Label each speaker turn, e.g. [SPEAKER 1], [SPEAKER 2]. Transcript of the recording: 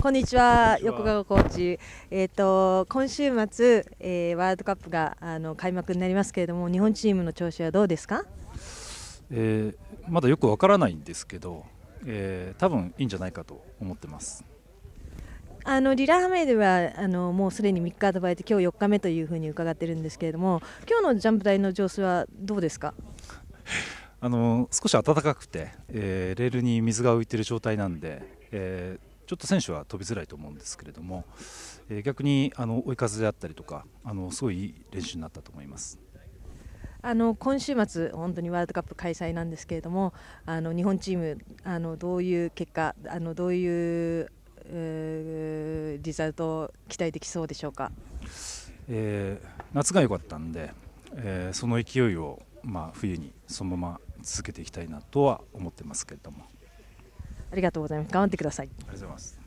[SPEAKER 1] こんにちは横川コーチ、えーと、今週末、えー、ワールドカップがあの開幕になりますけれども日本チームの調子はどうですか、
[SPEAKER 2] えー、まだよくわからないんですけど、えー、多分いいんじゃないかと思ってます。
[SPEAKER 1] あのリラハメではあのもうすでに3日アドバイト今日4日目というふうに伺ってるんですけれども今日のジャンプ台の上子はどうですか
[SPEAKER 2] あの少し暖かくて、えー、レールに水が浮いている状態なんで、えちょっと選手は飛びづらいと思うんですけれども、えー、逆にあの追い風であったりとかあのすごいいい練習になったと思います。
[SPEAKER 1] あの今週末、本当にワールドカップ開催なんですけれどもあの日本チームあのどういう結果あのどういうリザルト期待できそうでしょうか、
[SPEAKER 2] えー、夏が良かったんで、えー、その勢いを、まあ、冬にそのまま続けていきたいなとは思ってますけれども。
[SPEAKER 1] ありがとうございます。頑張ってください。ありがとうございま
[SPEAKER 2] す。